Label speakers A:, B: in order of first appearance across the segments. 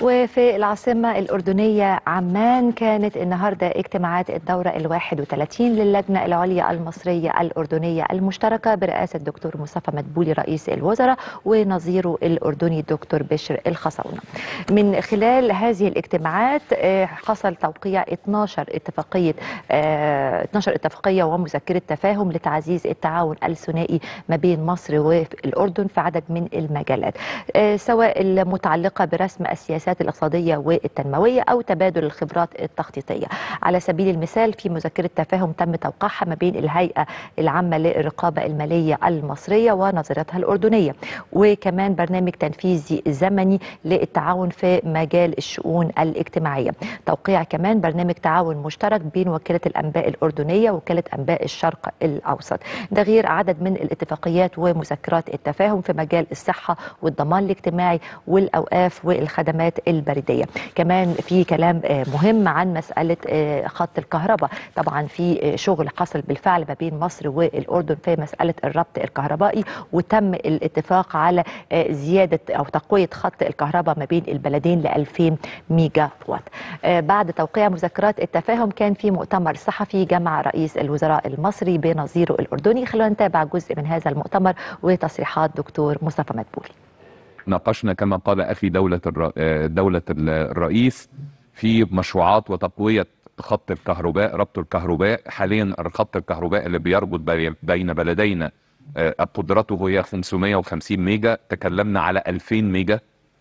A: وفي العاصمة الأردنية عمان كانت النهاردة اجتماعات الدورة الواحد وثلاثين للجنة العليا المصرية الأردنية المشتركة برئاسة الدكتور مصطفى مدبولي رئيس الوزراء ونظيره الأردني الدكتور بشر الخصونة من خلال هذه الاجتماعات آه، حصل توقيع 12 اتفاقية 12 آه، اتفاقية ومذكرة تفاهم لتعزيز التعاون الثنائي ما بين مصر والأردن في عدد من المجالات آه، سواء المتعلقة برسم السياسة السياسات الاقتصاديه والتنمويه او تبادل الخبرات التخطيطيه على سبيل المثال في مذكره تفاهم تم توقيعها ما بين الهيئه العامه للرقابه الماليه المصريه ونظيرتها الاردنيه وكمان برنامج تنفيذي زمني للتعاون في مجال الشؤون الاجتماعيه توقيع كمان برنامج تعاون مشترك بين وكاله الانباء الاردنيه وكالة انباء الشرق الاوسط ده غير عدد من الاتفاقيات ومذكرات التفاهم في مجال الصحه والضمان الاجتماعي والاوقاف والخدمات الحالات البريديه كمان في كلام آه، مهم عن مساله آه، خط الكهرباء طبعا في آه، شغل حصل بالفعل ما بين مصر والاردن في مساله الربط الكهربائي وتم الاتفاق على زياده او تقويه خط الكهرباء ما بين البلدين ل 2000 ميجا وات بعد توقيع مذكرات التفاهم كان في مؤتمر صحفي جمع رئيس الوزراء المصري بنظيره الاردني خلونا نتابع جزء من هذا المؤتمر وتصريحات دكتور مصطفى مدبولي
B: ناقشنا كما قال اخي دوله آه، دوله الرئيس في مشروعات وتقويه خط الكهرباء ربط الكهرباء حاليا الخط الكهرباء اللي بيربط بين بلدينا آه، قدرته هي 550 ميجا تكلمنا على 2000 ميجا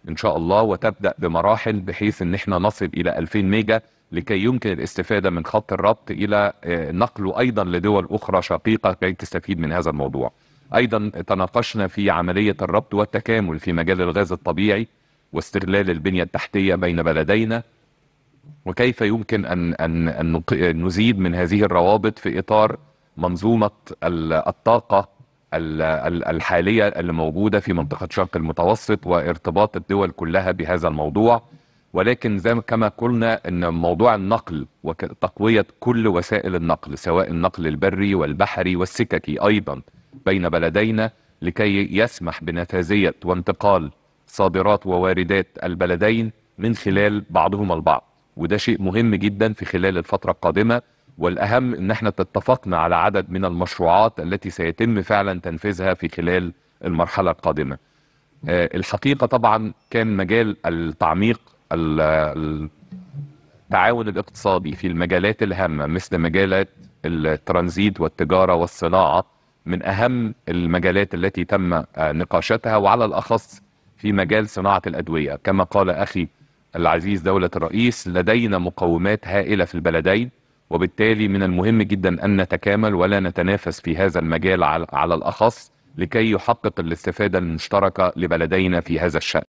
B: ان شاء الله وتبدا بمراحل بحيث ان احنا نصل الى 2000 ميجا لكي يمكن الاستفاده من خط الربط الى آه، نقله ايضا لدول اخرى شقيقه كي تستفيد من هذا الموضوع أيضا تناقشنا في عملية الربط والتكامل في مجال الغاز الطبيعي واستغلال البنية التحتية بين بلدينا وكيف يمكن أن, أن, أن نزيد من هذه الروابط في إطار منظومة الطاقة الحالية اللي موجودة في منطقة شرق المتوسط وارتباط الدول كلها بهذا الموضوع ولكن زي كما قلنا ان موضوع النقل وتقويه كل وسائل النقل سواء النقل البري والبحري والسككي ايضا بين بلدينا لكي يسمح بنتازية وانتقال صادرات وواردات البلدين من خلال بعضهما البعض وده شيء مهم جدا في خلال الفترة القادمة والأهم أن احنا اتفقنا على عدد من المشروعات التي سيتم فعلا تنفيذها في خلال المرحلة القادمة آه، الحقيقة طبعا كان مجال التعميق التعاون الاقتصادي في المجالات الهامة مثل مجالات الترانزيت والتجارة والصناعة من أهم المجالات التي تم آه، نقاشتها وعلى الأخص في مجال صناعة الأدوية كما قال أخي العزيز دولة الرئيس لدينا مقومات هائلة في البلدين وبالتالي من المهم جدا أن نتكامل ولا نتنافس في هذا المجال على الأخص لكي يحقق الاستفادة المشتركة لبلدينا في هذا الشأن